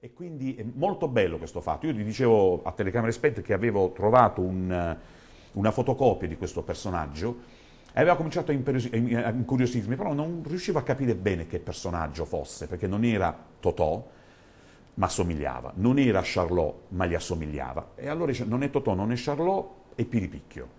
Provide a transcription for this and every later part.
E quindi è molto bello questo fatto. Io gli dicevo a Telecamere Spent che avevo trovato un, una fotocopia di questo personaggio e aveva cominciato a, a incuriosirmi, però non riuscivo a capire bene che personaggio fosse, perché non era Totò, ma assomigliava, non era Charlot, ma gli assomigliava. E allora dice, non è Totò, non è Charlot, è Piripicchio.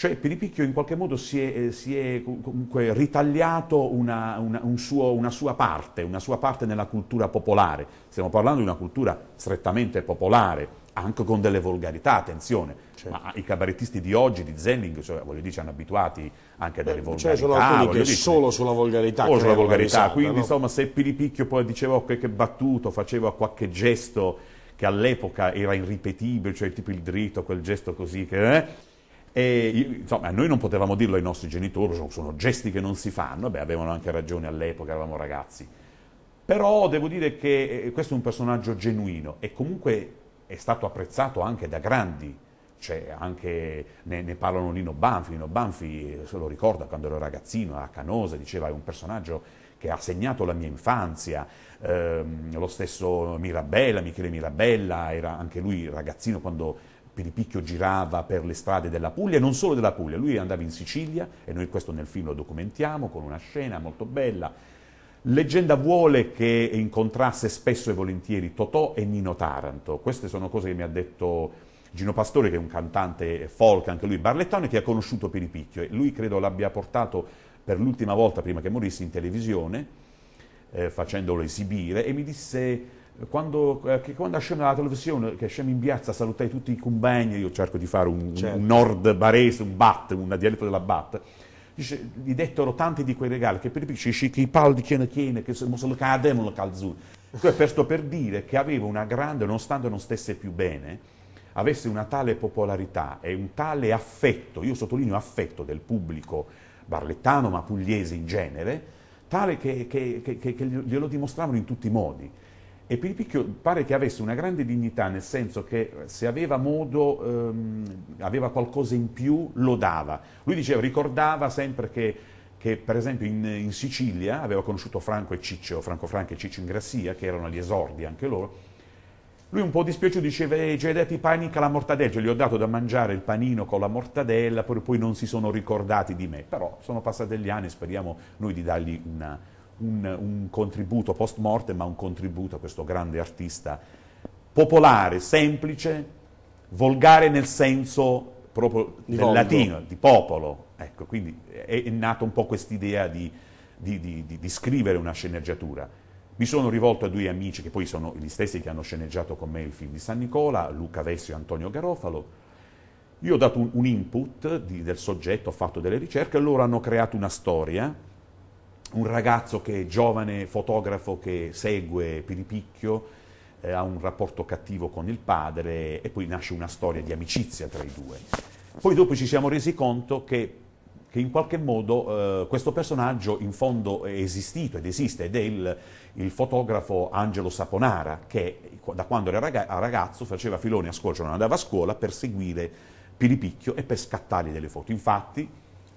Cioè Piripicchio in qualche modo si è, eh, si è comunque ritagliato una, una, un suo, una, sua parte, una sua parte nella cultura popolare. Stiamo parlando di una cultura strettamente popolare, anche con delle volgarità, attenzione. Certo. Ma i cabarettisti di oggi, di Zelling, cioè, voglio dire, ci hanno abituati anche a delle cioè, volgarità. Cioè sono alcuni che dire, solo sulla volgarità. Solo sulla volgarità. Quindi no? insomma se Piripicchio poi diceva qualche oh, battuto, faceva qualche gesto che all'epoca era irripetibile, cioè tipo il dritto, quel gesto così che... Eh, e, insomma, noi non potevamo dirlo ai nostri genitori, sono, sono gesti che non si fanno, beh, avevano anche ragione all'epoca, eravamo ragazzi. Però devo dire che eh, questo è un personaggio genuino e comunque è stato apprezzato anche da grandi, cioè anche, ne, ne, parlano Lino Banfi, Lino Banfi se eh, lo ricorda quando ero ragazzino a Canosa, diceva è un personaggio che ha segnato la mia infanzia, eh, lo stesso Mirabella, Michele Mirabella, era anche lui ragazzino quando Piripicchio girava per le strade della Puglia e non solo della Puglia, lui andava in Sicilia e noi questo nel film lo documentiamo con una scena molto bella. Leggenda vuole che incontrasse spesso e volentieri Totò e Nino Taranto, queste sono cose che mi ha detto Gino Pastore che è un cantante folk, anche lui barlettano, che ha conosciuto Piripicchio e lui credo l'abbia portato per l'ultima volta prima che morisse in televisione eh, facendolo esibire e mi disse quando, eh, che quando scendo alla televisione, che scendo in piazza, salutai tutti i compagni, io cerco di fare un, certo. un nord barese, un bat, un dialetto della bat, dice, gli dettero tanti di quei regali che per i dice che i paldi chiene chiene, che sono le cade, non le calzone. Cioè, questo per dire che aveva una grande, nonostante non stesse più bene, avesse una tale popolarità e un tale affetto, io sottolineo affetto del pubblico barlettano ma pugliese in genere, tale che, che, che, che glielo dimostravano in tutti i modi. E Piripicchio pare che avesse una grande dignità, nel senso che eh, se aveva modo, ehm, aveva qualcosa in più, lo dava. Lui diceva, ricordava sempre che, che per esempio in, in, Sicilia aveva conosciuto Franco e Ciccio, Franco Franco e Ciccio Ingrassia, che erano gli esordi anche loro. Lui un po' dispiaciuto diceva, eh, Già ti panica la mortadella, cioè, gli ho dato da mangiare il panino con la mortadella, poi, poi non si sono ricordati di me. Però sono passati degli anni, speriamo noi di dargli una, un, un contributo post morte, ma un contributo a questo grande artista popolare, semplice, volgare nel senso proprio di del latino, di popolo. Ecco, quindi è, è nata un po' quest'idea di, di, di, di, scrivere una sceneggiatura. Mi sono rivolto a due amici che poi sono gli stessi che hanno sceneggiato con me il film di San Nicola, Luca Vessio e Antonio Garofalo. Io ho dato un, un input del soggetto, ho fatto delle ricerche e loro hanno creato una storia un ragazzo che è giovane fotografo che segue Piripicchio, eh, ha un rapporto cattivo con il padre e poi nasce una storia di amicizia tra i due. Poi dopo ci siamo resi conto che, che in qualche modo eh, questo personaggio in fondo è esistito ed esiste ed è il, il fotografo Angelo Saponara che da quando era ragazzo faceva filoni a scuola, cioè non andava a scuola per seguire Piripicchio e per scattargli delle foto. Infatti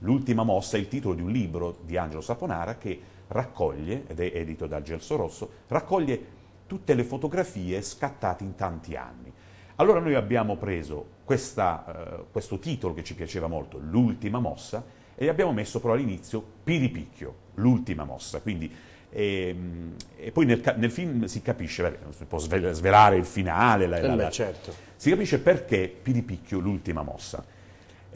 L'ultima mossa è il titolo di un libro di Angelo Saponara che raccoglie, ed è edito da Gelso Rosso, raccoglie tutte le fotografie scattate in tanti anni. Allora noi abbiamo preso questa, uh, questo titolo che ci piaceva molto, L'ultima mossa, e abbiamo messo però all'inizio Piripicchio, l'ultima mossa. Quindi, e, ehm, e poi nel, nel, film si capisce, vabbè, si può svelare il finale, la, la, eh la, certo. si capisce perché Piripicchio l'ultima mossa.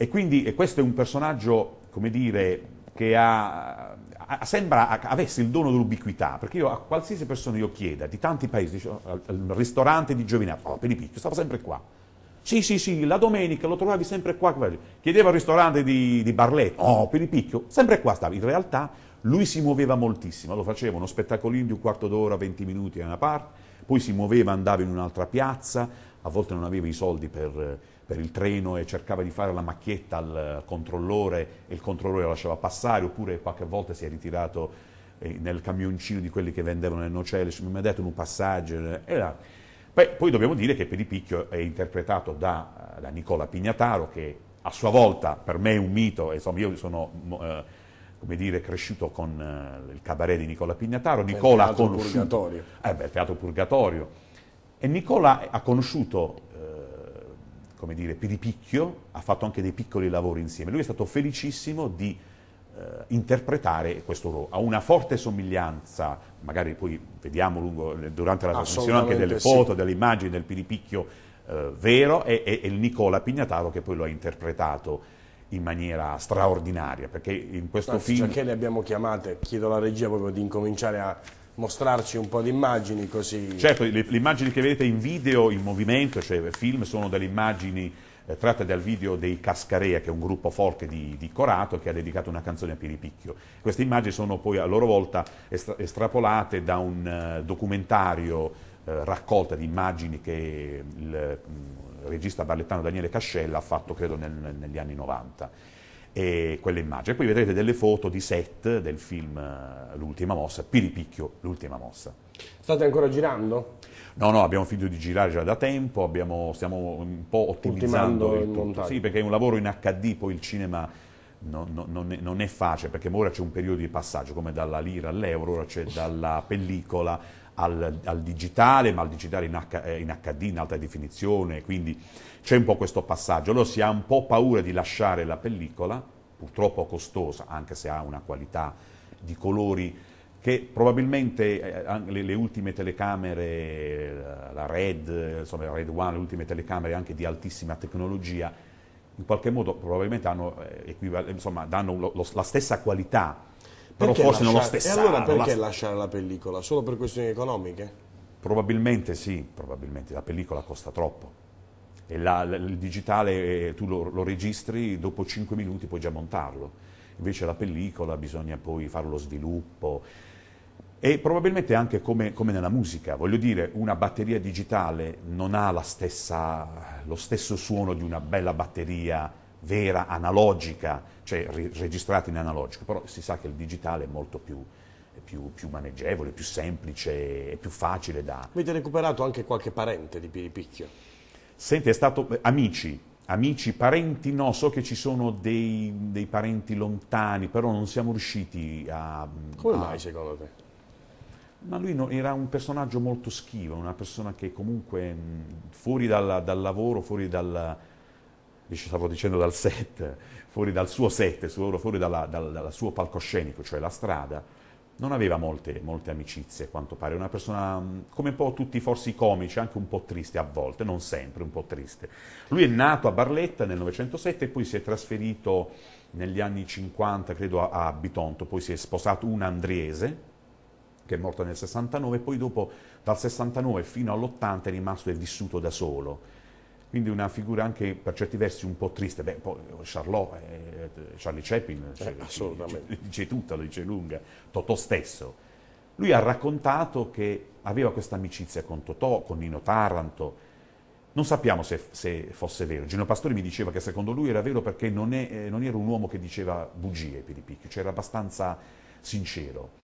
E quindi e questo è un personaggio come dire, che ha, ha, sembra avesse il dono dell'ubiquità, perché io a qualsiasi persona io chieda, di tanti paesi, dico, oh, al, al, ristorante di Giovinazzo, oh, Pelipicchio, stava sempre qua. Sì, sì, sì, la domenica lo trovavi sempre qua. Chiedeva al ristorante di, di Barletto, oh, Pelipicchio, oh, sempre qua stava. In realtà lui si muoveva moltissimo, lo faceva uno spettacolino di un quarto d'ora, 20 minuti da una parte, poi si muoveva, andava in un'altra piazza, a volte non aveva i soldi per, per il treno e cercava di fare la macchietta al controllore e il controllore la lasciava passare, oppure qualche volta si è ritirato eh, nel camioncino di quelli che vendevano le nocelle, mi ha detto un passaggio. Poi, poi, dobbiamo dire che Pedipicchio è interpretato da, eh, da, Nicola Pignataro, che a sua volta per me è un mito, insomma io sono... Eh, come dire, cresciuto con uh, il cabaret di Nicola Pignataro. Nicola il ha conosciuto... Purgatorio. Eh beh, il Teatro Purgatorio. E Nicola ha conosciuto, eh, come dire, Piripicchio, ha fatto anche dei piccoli lavori insieme. Lui è stato felicissimo di eh, interpretare questo ruolo. Ha una forte somiglianza, magari poi vediamo lungo, eh, durante la trasmissione anche delle foto, sì. delle immagini del Piripicchio eh, vero e, e, e il Nicola Pignataro che poi lo ha interpretato in maniera straordinaria, perché in questo Anzi, film... Perché le abbiamo chiamate, chiedo alla regia proprio di incominciare a mostrarci un po' di immagini così... Certo, le, le, immagini che vedete in video, in movimento, cioè film, sono delle immagini eh, tratte dal video dei Cascarea, che è un gruppo folk di, di Corato che ha dedicato una canzone a Piripicchio. Queste immagini sono poi a loro volta estra estrapolate da un uh, documentario uh, raccolta di immagini che il, uh, regista barlettano Daniele Cascella ha fatto credo nel, negli anni 90 e quelle immagini. E poi vedrete delle foto di set del film eh, L'ultima mossa, Piripicchio, l'ultima mossa. State ancora girando? No, no, abbiamo finito di girare già da tempo, abbiamo, stiamo un po' ottimizzando il, il tutto. Montaggio. Sì, perché è un lavoro in HD, poi il cinema non, non, non, è facile, perché ora c'è un periodo di passaggio, come dalla lira all'euro, ora c'è dalla pellicola al, al digitale, ma al digitale in, H, eh, in HD, in alta definizione, quindi c'è un po' questo passaggio. Allora si ha un po' paura di lasciare la pellicola, purtroppo costosa, anche se ha una qualità di colori che probabilmente eh, le, le, ultime telecamere, eh, la Red, insomma la Red One, le ultime telecamere anche di altissima tecnologia, in qualche modo probabilmente hanno, eh, insomma, danno lo, lo, la stessa qualità però forse lasciare, non lo stesso. E allora perché la... lasciare la pellicola? Solo per questioni economiche? Probabilmente sì, probabilmente la pellicola costa troppo. E la, il digitale eh, tu lo, lo registri, dopo 5 minuti puoi già montarlo. Invece la pellicola bisogna poi fare lo sviluppo. E probabilmente anche come, come, nella musica, voglio dire, una batteria digitale non ha stessa, lo stesso suono di una bella batteria vera, analogica, cioè re- registrata in analogico, però si sa che il digitale è molto più, più, più, maneggevole, più semplice e più facile da... Avete recuperato anche qualche parente di Piripicchio? Senti, è stato... Eh, amici, amici, parenti no, so che ci sono dei, dei parenti lontani, però non siamo riusciti a... Mm, Come a... mai secondo te? Ma lui no, era un personaggio molto schivo, una persona che comunque mh, mm, fuori dalla, dal lavoro, fuori dal vi stavo dicendo dal set, fuori dal suo set, fuori dalla, dal, dal suo palcoscenico, cioè la strada, non aveva molte, molte amicizie, a quanto pare, una persona mm, come un po' tutti forse i comici, anche un po' triste a volte, non sempre, un po' triste. Lui è nato a Barletta nel 1907 e poi si è trasferito negli anni 50, credo, a, a Bitonto, poi si è sposato un andriese, che è morto nel 69, e poi dopo dal 69 fino all'80 è rimasto e vissuto da solo quindi una figura anche per certi versi un po' triste. Beh, poi Charlot, eh, Charlie Chaplin, eh, cioè, assolutamente. dice tutto, lo dice lunga, Totò stesso. Lui ha raccontato che aveva questa amicizia con Totò, con Nino Taranto, non sappiamo se, se, fosse vero. Gino Pastori mi diceva che secondo lui era vero perché non, è, eh, non era un uomo che diceva bugie, Piripicchio, cioè era abbastanza sincero.